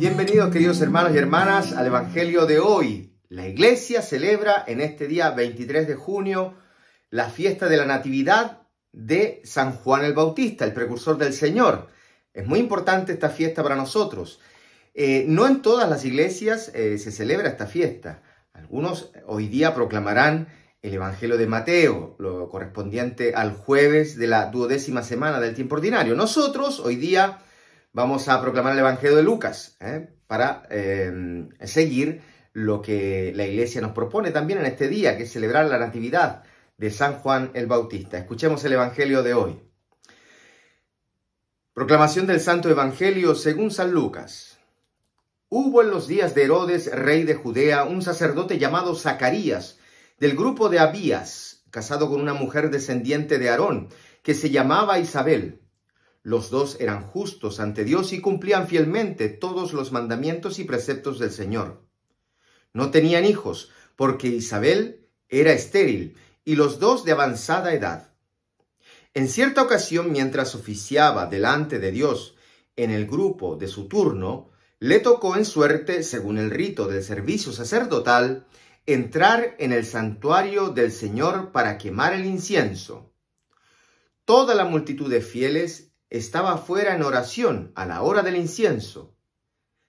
Bienvenidos queridos hermanos y hermanas al Evangelio de hoy. La iglesia celebra en este día 23 de junio la fiesta de la Natividad de San Juan el Bautista, el precursor del Señor. Es muy importante esta fiesta para nosotros. Eh, no en todas las iglesias eh, se celebra esta fiesta. Algunos eh, hoy día proclamarán el Evangelio de Mateo, lo correspondiente al jueves de la duodécima semana del tiempo ordinario. Nosotros hoy día vamos a proclamar el Evangelio de Lucas ¿eh? para eh, seguir lo que la Iglesia nos propone también en este día, que es celebrar la Natividad de San Juan el Bautista. Escuchemos el Evangelio de hoy. Proclamación del Santo Evangelio según San Lucas. Hubo en los días de Herodes, rey de Judea, un sacerdote llamado Zacarías, del grupo de Abías, casado con una mujer descendiente de Aarón, que se llamaba Isabel. Los dos eran justos ante Dios y cumplían fielmente todos los mandamientos y preceptos del Señor. No tenían hijos, porque Isabel era estéril y los dos de avanzada edad. En cierta ocasión, mientras oficiaba delante de Dios en el grupo de su turno, le tocó en suerte, según el rito del servicio sacerdotal, entrar en el santuario del Señor para quemar el incienso. Toda la multitud de fieles estaba fuera en oración a la hora del incienso.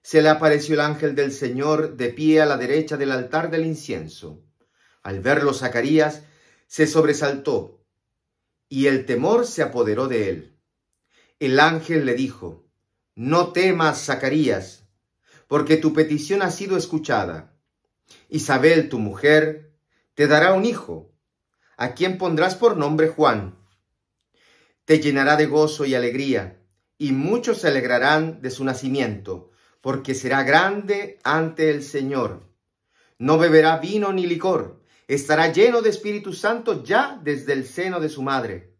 Se le apareció el ángel del Señor de pie a la derecha del altar del incienso. Al verlo Zacarías se sobresaltó y el temor se apoderó de él. El ángel le dijo, No temas, Zacarías, porque tu petición ha sido escuchada. Isabel, tu mujer, te dará un hijo, a quien pondrás por nombre Juan llenará de gozo y alegría, y muchos se alegrarán de su nacimiento, porque será grande ante el Señor. No beberá vino ni licor, estará lleno de Espíritu Santo ya desde el seno de su madre.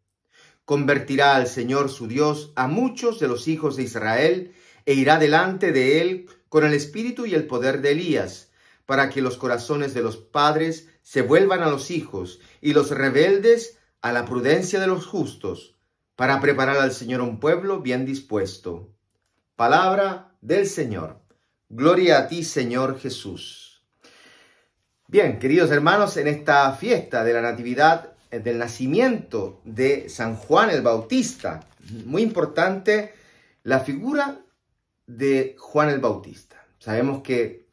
Convertirá al Señor su Dios a muchos de los hijos de Israel, e irá delante de él con el espíritu y el poder de Elías, para que los corazones de los padres se vuelvan a los hijos, y los rebeldes a la prudencia de los justos para preparar al Señor un pueblo bien dispuesto. Palabra del Señor. Gloria a ti, Señor Jesús. Bien, queridos hermanos, en esta fiesta de la Natividad, eh, del nacimiento de San Juan el Bautista, muy importante la figura de Juan el Bautista. Sabemos que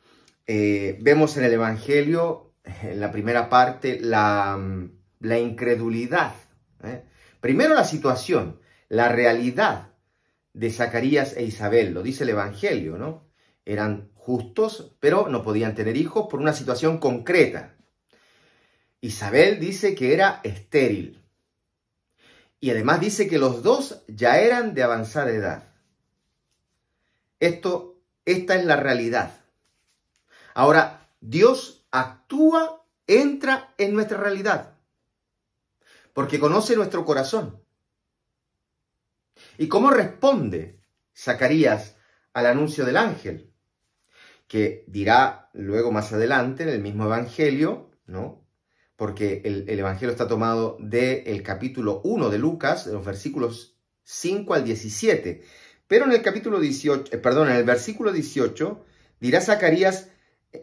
eh, vemos en el Evangelio, en la primera parte, la, mm, incredulidad. ¿eh? Primero la situación, la realidad de Zacarías e Isabel, lo dice el Evangelio, ¿no? Eran justos, pero no podían tener hijos por una situación concreta. Isabel dice que era estéril. Y además dice que los dos ya eran de avanzada edad. Esto, esta es la realidad. Ahora, Dios actúa, entra en nuestra realidad porque conoce nuestro corazón. ¿Y cómo responde Zacarías al anuncio del ángel? Que dirá luego más adelante en el mismo Evangelio, ¿no? Porque el, Evangelio está tomado del capítulo 1 de Lucas, de los versículos 5 al 17. Pero en el capítulo 18, eh, perdón, en el versículo 18, dirá Zacarías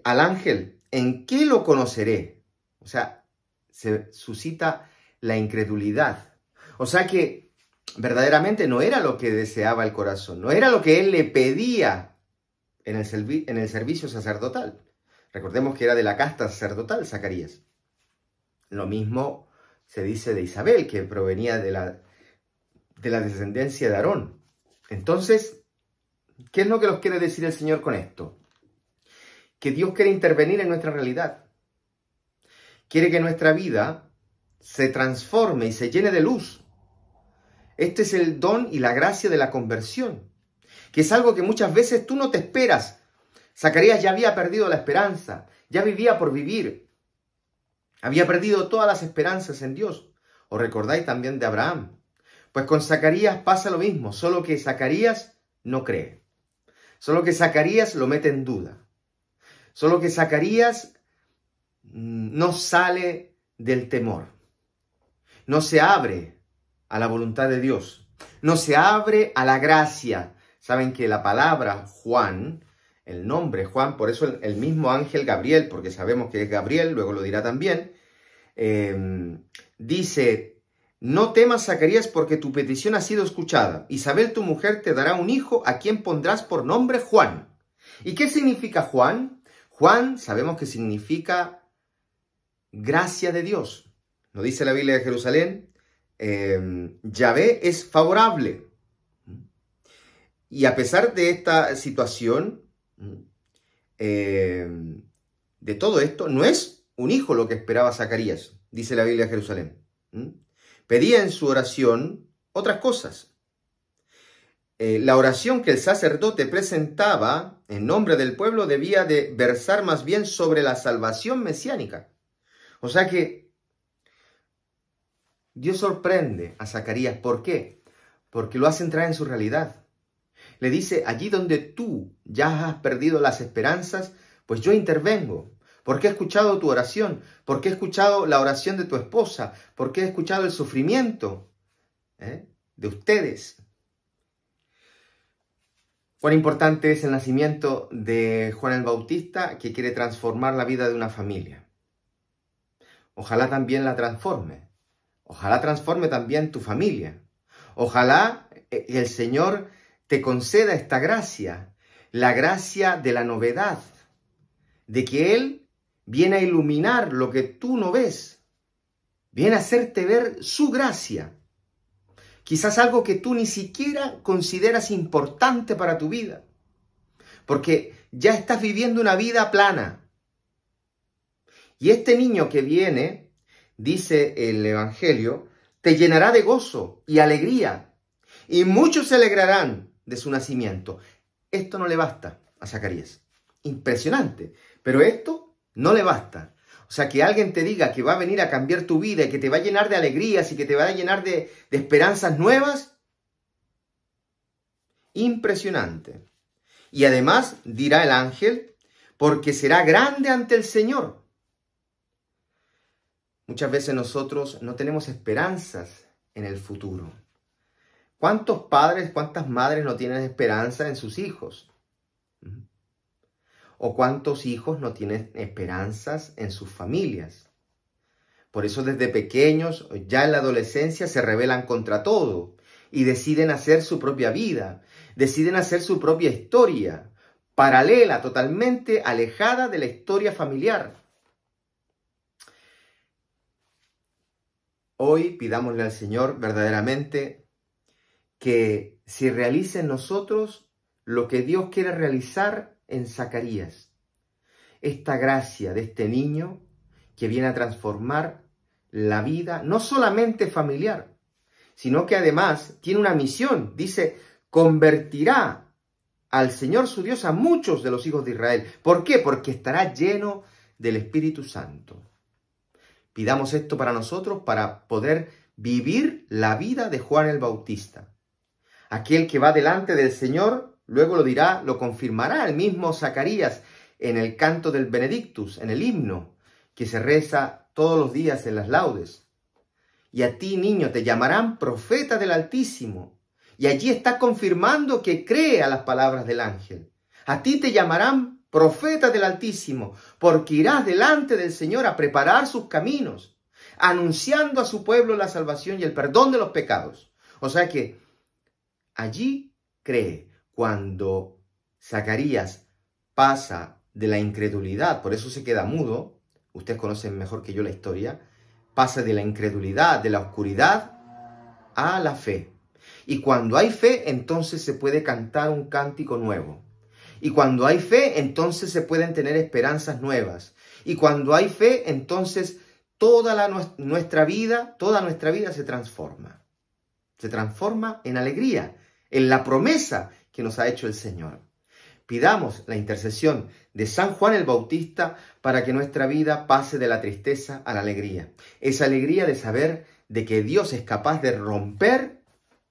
al ángel, ¿en qué lo conoceré? O sea, se suscita la incredulidad. O sea que verdaderamente no era lo que deseaba el corazón, no era lo que él le pedía en el, en el servicio sacerdotal. Recordemos que era de la casta sacerdotal Zacarías. Lo mismo se dice de Isabel, que provenía de la, de la descendencia de Aarón. Entonces, ¿qué es lo que nos quiere decir el Señor con esto? Que Dios quiere intervenir en nuestra realidad. Quiere que nuestra vida se transforme y se llene de luz. Este es el don y la gracia de la conversión, que es algo que muchas veces tú no te esperas. Zacarías ya había perdido la esperanza, ya vivía por vivir, había perdido todas las esperanzas en Dios. ¿Os recordáis también de Abraham? Pues con Zacarías pasa lo mismo, solo que Zacarías no cree, solo que Zacarías lo mete en duda, solo que Zacarías mm, no sale del temor no se abre a la voluntad de Dios, no se abre a la gracia. Saben que la palabra Juan, el nombre Juan, por eso el, mismo ángel Gabriel, porque sabemos que es Gabriel, luego lo dirá también, em, dice, no temas Zacarías porque tu petición ha sido escuchada. Isabel tu mujer te dará un hijo a quien pondrás por nombre Juan. ¿Y qué significa Juan? Juan sabemos que significa gracia de Dios. Nos dice la Biblia de Jerusalén, eh, Yahvé es favorable. Y a pesar de esta situación, eh, de todo esto, no es un hijo lo que esperaba Zacarías, dice la Biblia de Jerusalén. Pedía en su oración otras cosas. Eh, la oración que el sacerdote presentaba en nombre del pueblo debía de versar más bien sobre la salvación mesiánica. O sea que Dios sorprende a Zacarías. ¿Por qué? Porque lo hace entrar en su realidad. Le dice, allí donde tú ya has perdido las esperanzas, pues yo intervengo. Porque he escuchado tu oración, porque he escuchado la oración de tu esposa, porque he escuchado el sufrimiento ¿eh? de ustedes. Cuán importante es el nacimiento de Juan el Bautista que quiere transformar la vida de una familia. Ojalá también la transforme. Ojalá transforme también tu familia. Ojalá eh, el Señor te conceda esta gracia, la gracia de la novedad, de que Él viene a iluminar lo que tú no ves, viene a hacerte ver su gracia, quizás algo que tú ni siquiera consideras importante para tu vida, porque ya estás viviendo una vida plana. Y este niño que viene dice el Evangelio, te llenará de gozo y alegría, y muchos se alegrarán de su nacimiento. Esto no le basta a Zacarías. Impresionante, pero esto no le basta. O sea, que alguien te diga que va a venir a cambiar tu vida y que te va a llenar de alegrías y que te va a llenar de, esperanzas nuevas, impresionante. Y además dirá el ángel, porque será grande ante el Señor Muchas veces nosotros no tenemos esperanzas en el futuro. ¿Cuántos padres, cuántas madres no tienen esperanza en sus hijos? ¿Mm? ¿O cuántos hijos no tienen esperanzas en sus familias? Por eso desde pequeños, ya en la adolescencia, se rebelan contra todo y deciden hacer su propia vida, deciden hacer su propia historia, paralela, totalmente alejada de la historia familiar. Hoy pidámosle al Señor verdaderamente que se realice en nosotros lo que Dios quiere realizar en Zacarías, esta gracia de este niño que viene a transformar la vida no solamente familiar, sino que además tiene una misión. Dice, convertirá al Señor su Dios a muchos de los hijos de Israel. ¿Por qué? Porque estará lleno del Espíritu Santo. Pidamos esto para nosotros para poder vivir la vida de Juan el Bautista. Aquel que va delante del Señor, luego lo dirá, lo confirmará el mismo Zacarías en el canto del Benedictus, en el himno, que se reza todos los días en las laudes. Y a ti, niño, te llamarán profeta del Altísimo. Y allí está confirmando que cree a las palabras del ángel. A ti te llamarán profeta del Altísimo, porque irás delante del Señor a preparar sus caminos, anunciando a su pueblo la salvación y el perdón de los pecados. O sea que allí cree cuando Zacarías pasa de la incredulidad, por eso se queda mudo, ustedes conocen mejor que yo la historia, pasa de la incredulidad, de la oscuridad, a la fe. Y cuando hay fe, entonces se puede cantar un cántico nuevo. Y cuando hay fe, entonces se pueden tener esperanzas nuevas. Y cuando hay fe, entonces toda nuestra vida, toda nuestra vida se transforma. Se transforma en alegría, en la promesa que nos ha hecho el Señor. Pidamos la intercesión de San Juan el Bautista para que nuestra vida pase de la tristeza a la alegría. Esa alegría de saber de que Dios es capaz de romper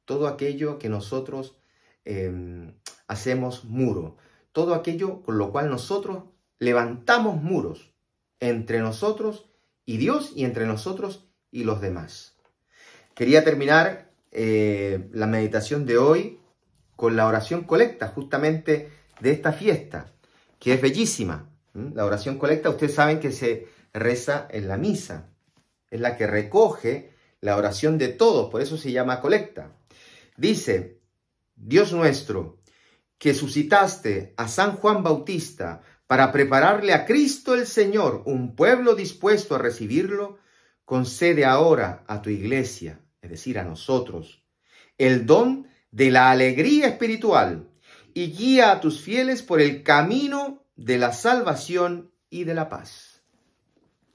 todo aquello que nosotros em, hacemos muro, todo aquello con lo cual nosotros levantamos muros entre nosotros y Dios y entre nosotros y los demás. Quería terminar eh, la meditación de hoy con la oración colecta, justamente de esta fiesta, que es bellísima. La oración colecta, ustedes saben que se reza en la misa, es la que recoge la oración de todos, por eso se llama colecta. Dice, Dios nuestro, que suscitaste a San Juan Bautista para prepararle a Cristo el Señor un pueblo dispuesto a recibirlo, concede ahora a tu iglesia, es decir, a nosotros, el don de la alegría espiritual y guía a tus fieles por el camino de la salvación y de la paz.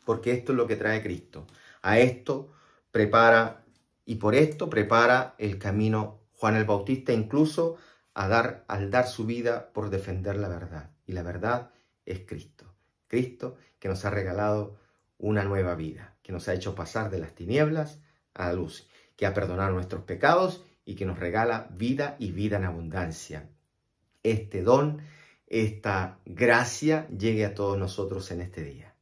Porque esto es lo que trae Cristo. A esto prepara y por esto prepara el camino Juan el Bautista, incluso a dar, al dar su vida por defender la verdad. Y la verdad es Cristo. Cristo que nos ha regalado una nueva vida, que nos ha hecho pasar de las tinieblas a la luz, que ha perdonado nuestros pecados y que nos regala vida y vida en abundancia. Este don, esta gracia llegue a todos nosotros en este día.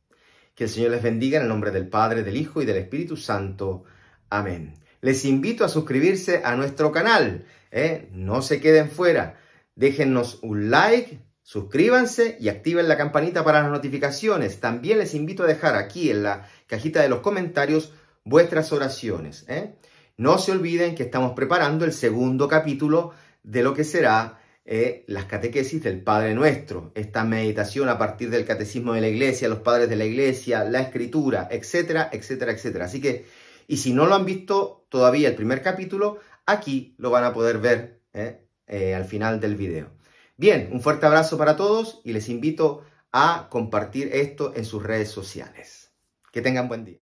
Que el Señor les bendiga en el nombre del Padre, del Hijo y del Espíritu Santo. Amén les invito a suscribirse a nuestro canal. ¿eh? No se queden fuera. Déjennos un like, suscríbanse y activen la campanita para las notificaciones. También les invito a dejar aquí en la cajita de los comentarios vuestras oraciones. ¿eh? No se olviden que estamos preparando el segundo capítulo de lo que será ¿eh? las catequesis del Padre Nuestro. Esta meditación a partir del catecismo de la iglesia, los padres de la iglesia, la escritura, etcétera, etcétera, etcétera. Así que y si no lo han visto todavía el primer capítulo, aquí lo van a poder ver ¿eh? Eh, al final del video. Bien, un fuerte abrazo para todos y les invito a compartir esto en sus redes sociales. Que tengan buen día.